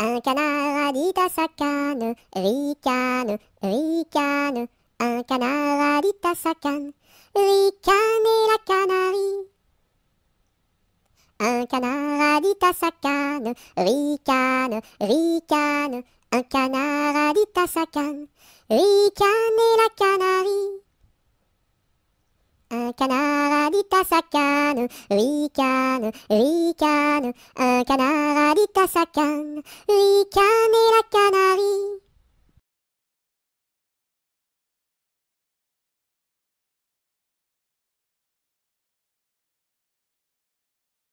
Un canard a dit à sa canne, ricane, ricane. Un canard a dit à sa canne, ricane et la canarie. Un canard a dit à sa canne, ricane, ricane. Un canard a dit à sa canne, ricane et la canarie. Un canard a dit à sa canne, ricane, ricane. Un canard a dit à sa canne, ricane et